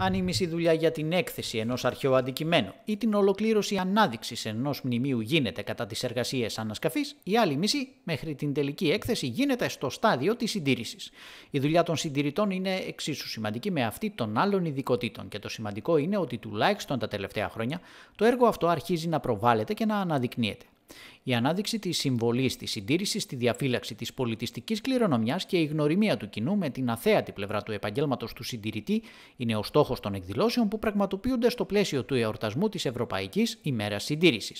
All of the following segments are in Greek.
αν η μισή δουλειά για την έκθεση ενός αρχαίου αντικειμένου ή την ολοκλήρωση ανάδειξης ενός μνημείου γίνεται κατά τις εργασίες ανασκαφής, η άλλη μισή μέχρι την τελική έκθεση γίνεται στο στάδιο της συντήρησης. Η δουλειά των συντηρητών είναι εξίσου σημαντική με αυτή των άλλων ειδικοτήτων και το σημαντικό είναι ότι τουλάχιστον τα τελευταία χρόνια το έργο αυτό αρχίζει να προβάλλεται και να αναδεικνύεται. Η ανάδειξη της συμβολής, της συντήρησης, στη διαφύλαξη της πολιτιστικής κληρονομιάς και η γνωριμία του κοινού με την αθέατη πλευρά του επαγγέλματος του συντηρητή είναι ο στόχος των εκδηλώσεων που πραγματοποιούνται στο πλαίσιο του εορτασμού της Ευρωπαϊκής ημέρας συντήρησης.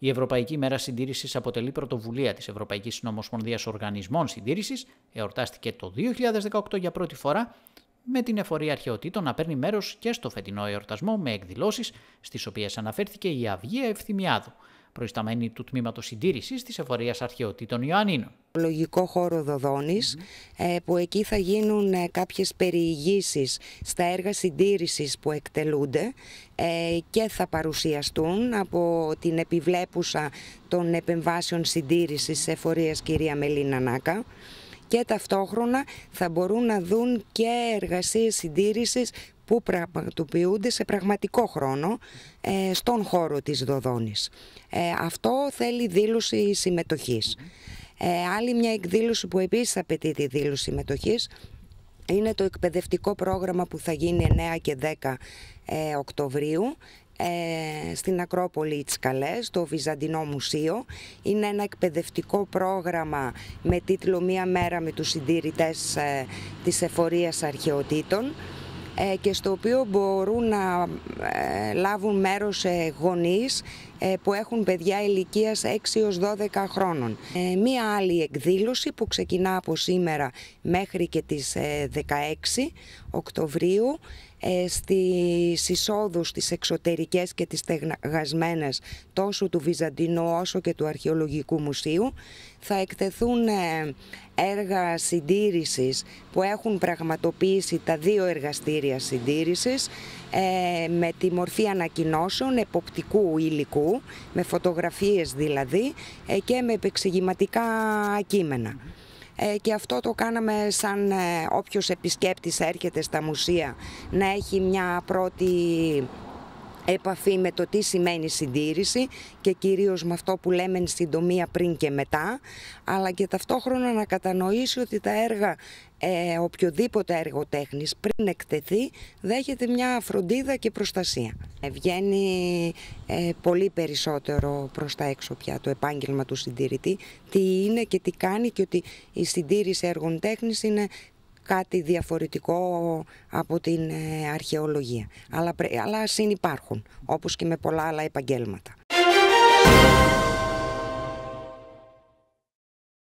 Η Ευρωπαϊκή Μέρα Συντήρησης αποτελεί πρωτοβουλία της Ευρωπαϊκής Συνομοσπονδίας Οργανισμών Συντήρησης, εορτάστηκε το 2018 για πρώτη φορά, με την εφορία αρχαιοτήτων να παίρνει μέρος και στο φετινό εορτασμό με εκδηλώσεις στις οποίες αναφέρθηκε η Αυγία Ευθυμιάδου προϊσταμένη του τμήματος συντήρησης της εφορίας αρχαιοτήτων Ιωαννίνων. Λογικό χώρο ε, που εκεί θα γίνουν ε, κάποιες περιηγήσεις στα έργα συντήρησης που εκτελούνται ε, και θα παρουσιαστούν από την επιβλέπουσα των επεμβάσεων συντήρησης εφορίας κυρία Μελίνα Νάκα και ταυτόχρονα θα μπορούν να δουν και εργασίες συντήρησης που πραγματοποιούνται σε πραγματικό χρόνο ε, στον χώρο της Δοδόνης. Ε, αυτό θέλει δήλωση συμμετοχής. Ε, άλλη μια εκδήλωση που επίσης απαιτεί τη δήλωση συμμετοχής είναι το εκπαιδευτικό πρόγραμμα που θα γίνει 9 και 10 Οκτωβρίου στην Ακρόπολη Καλές, στο Βυζαντινό Μουσείο. Είναι ένα εκπαιδευτικό πρόγραμμα με τίτλο «Μία μέρα με τους συντηρητές της εφορίας αρχαιοτήτων». Ε, και στο οποίο μπορούν να ε, λάβουν μέρος ε, γονείς που έχουν παιδιά ηλικίας 6 έως 12 χρόνων. Μία άλλη εκδήλωση που ξεκινά από σήμερα μέχρι και τις 16 Οκτωβρίου ε, στις εισόδους τις εξωτερικές και τις τεγασμένες τόσο του Βυζαντινού όσο και του Αρχαιολογικού Μουσείου θα εκτεθούν ε, έργα συντήρησης που έχουν πραγματοποιήσει τα δύο εργαστήρια συντήρησης ε, με τη μορφή ανακοινώσεων εποπτικού υλικού, με φωτογραφίες δηλαδή ε, και με επεξηγηματικά κείμενα. Ε, και αυτό το κάναμε σαν ε, όποιος επισκέπτης έρχεται στα μουσεία να έχει μια πρώτη επαφή με το τι σημαίνει συντήρηση και κυρίως με αυτό που λέμε συντομία πριν και μετά, αλλά και ταυτόχρονα να κατανοήσει ότι τα έργα, ε, οποιοδήποτε έργο τέχνης πριν εκτεθεί, δέχεται μια φροντίδα και προστασία. Ε, βγαίνει ε, πολύ περισσότερο προς τα έξω πια το επάγγελμα του συντηρητή, τι είναι και τι κάνει και ότι η συντήρηση έργων τέχνης είναι κάτι διαφορετικό από την ε, αρχαιολογία. Αλλά, αλλά συνυπάρχουν, όπως και με πολλά άλλα επαγγέλματα.